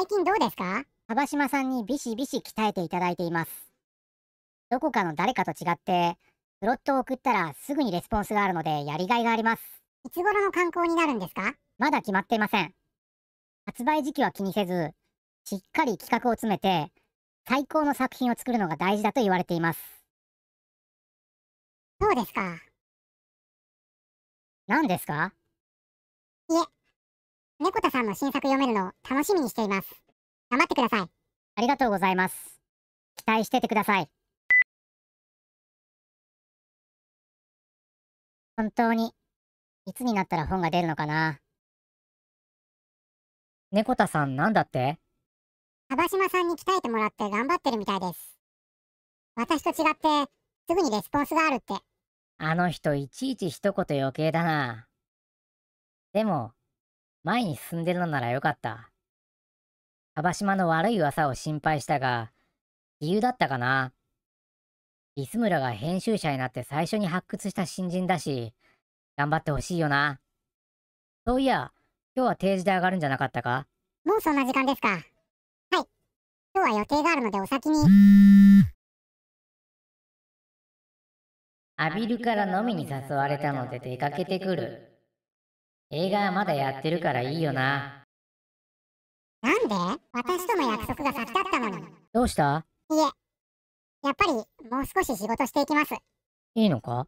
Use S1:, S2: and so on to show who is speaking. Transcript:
S1: 最近どうですか幅島さんにビシビシ鍛えていただいています。どこかの誰かと違って、プロットを送ったらすぐにレスポンスがあるのでやりがいがあります。いつ頃の観光になるんですかまだ決まっていません。発売時期は気にせず、しっかり企画を詰めて、最高の作品を作るのが大事だと言われています。そうで
S2: すか。何ですかいえ、猫田さんの新作読めるの楽しみにしています。頑張ってください。ありがとうございます。期待しててください。本当に、いつになったら本が出るのかな。
S3: 猫田さんなんだって
S2: 幅島さんに鍛えてもらって頑張ってるみたいです。私と違って、すぐにレスポンスがあるって。
S3: あの人いちいち一言余計だな。でも、前に進んでるのならよかった。樺島の悪い噂を心配したが、理由だったかな。リスムラが編集者になって最初に発掘した新人だし、頑張ってほしいよな。そういや、今日は定時で上がるんじゃなかったかも
S2: うそんな時間ですか。はい。今日は予定があるのでお先に。
S3: アビルから飲みに誘われたので出かけてくる。映画まだやってるからいいよな。
S2: なんで私との約束が先だったのに。どうしたいえ、やっぱりもう少し仕事していきます。
S3: いいのか